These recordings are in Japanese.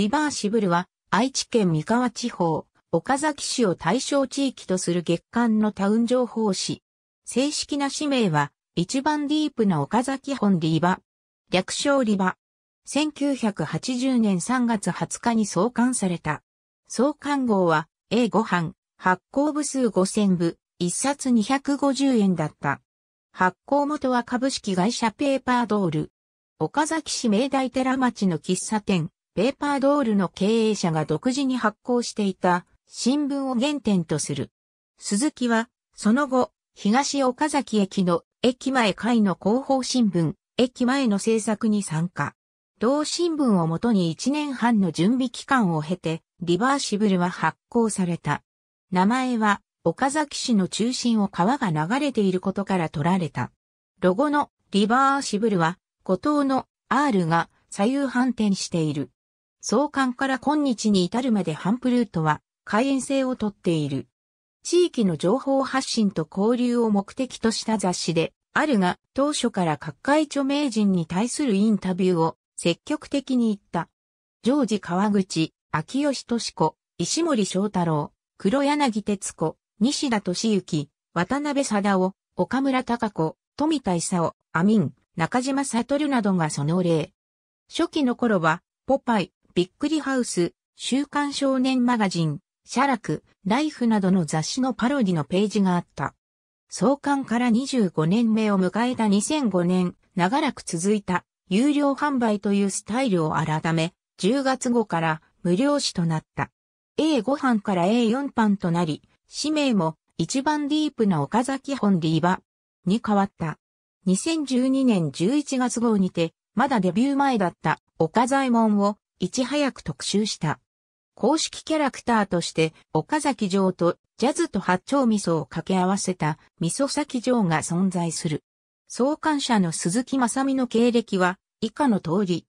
リバーシブルは、愛知県三河地方、岡崎市を対象地域とする月間のタウン情報誌。正式な氏名は、一番ディープな岡崎本リバ。略称リバ。1980年3月20日に創刊された。創刊号は、A5 版、発行部数5000部、1冊250円だった。発行元は株式会社ペーパードール。岡崎市明大寺町の喫茶店、ペーパードールの経営者が独自に発行していた新聞を原点とする。鈴木は、その後、東岡崎駅の駅前会の広報新聞、駅前の制作に参加。同新聞をもとに1年半の準備期間を経て、リバーシブルは発行された。名前は、岡崎市の中心を川が流れていることから取られた。ロゴのリバーシブルは、後島の R が左右反転している。創刊から今日に至るまでハンプルートは開園制をとっている。地域の情報発信と交流を目的とした雑誌であるが、当初から各界著名人に対するインタビューを積極的に言った。ジョージ川口、秋吉敏子、石森章太郎、黒柳徹子、西田敏行、渡辺貞夫、岡村隆子、富田勲、アミン、中島悟などがその例。初期の頃は、ポパイ、ビックリハウス、週刊少年マガジン、写楽、ライフなどの雑誌のパロディのページがあった。創刊から25年目を迎えた2005年、長らく続いた有料販売というスタイルを改め、10月後から無料紙となった。A5 版から A4 版となり、氏名も一番ディープな岡崎本リーバに変わった。2012年11月号にて、まだデビュー前だった岡左衛門をいち早く特集した。公式キャラクターとして、岡崎城とジャズと八丁味噌を掛け合わせた味噌崎城が存在する。創刊者の鈴木正美の経歴は以下の通り。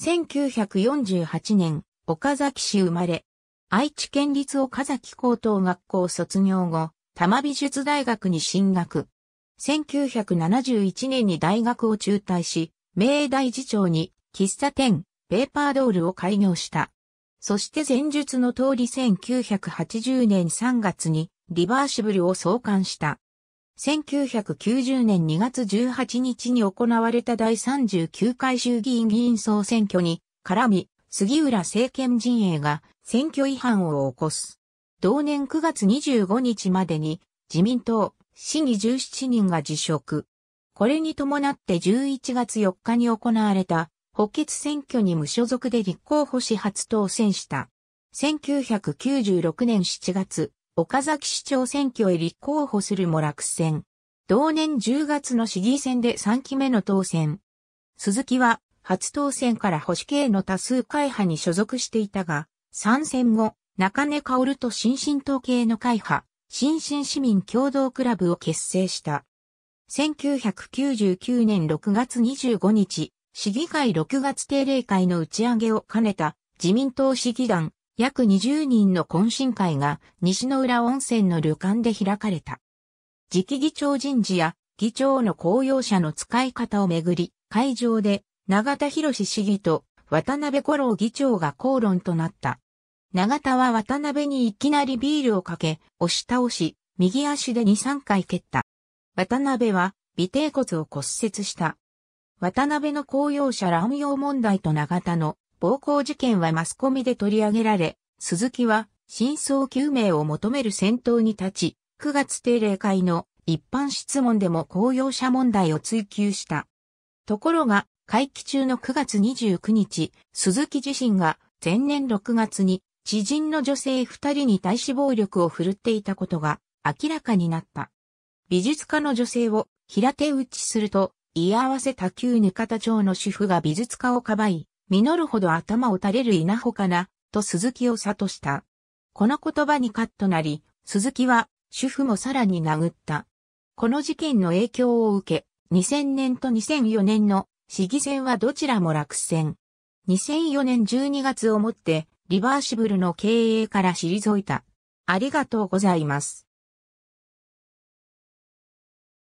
1948年、岡崎市生まれ。愛知県立岡崎高等学校卒業後、多摩美術大学に進学。1971年に大学を中退し、明大次長に喫茶店、ペーパードールを開業した。そして前述の通り1980年3月にリバーシブルを創刊した。1990年2月18日に行われた第39回衆議院議員総選挙に絡み、杉浦政権陣営が選挙違反を起こす。同年9月25日までに自民党、市議17人が辞職。これに伴って11月4日に行われた補欠選挙に無所属で立候補し初当選した。1996年7月、岡崎市長選挙へ立候補するも落選。同年10月の市議選で3期目の当選。鈴木は初当選から保守系の多数会派に所属していたが、参戦後、中根薫と新進党系の会派、新進市民共同クラブを結成した。1999年6月25日、市議会6月定例会の打ち上げを兼ねた自民党市議団約20人の懇親会が西の浦温泉の旅館で開かれた。次期議長人事や議長の公用車の使い方をめぐり、会場で永田博市議と渡辺五郎議長が口論となった。永田は渡辺にいきなりビールをかけ、押し倒し、右足で2、3回蹴った。渡辺は、尾低骨を骨折した。渡辺の公用車乱用問題と長田の暴行事件はマスコミで取り上げられ、鈴木は真相究明を求める先頭に立ち、9月定例会の一般質問でも公用車問題を追求した。ところが、会期中の9月29日、鈴木自身が前年6月に知人の女性2人に対し暴力を振るっていたことが明らかになった。美術家の女性を平手打ちすると居合わせた旧か方町の主婦が美術家をかばい、実るほど頭を垂れる稲穂かな、と鈴木を悟した。この言葉にカッとなり、鈴木は主婦もさらに殴った。この事件の影響を受け、2000年と2004年の市議選はどちらも落選。2004年12月をもってリバーシブルの経営から退いた。ありがとうございます。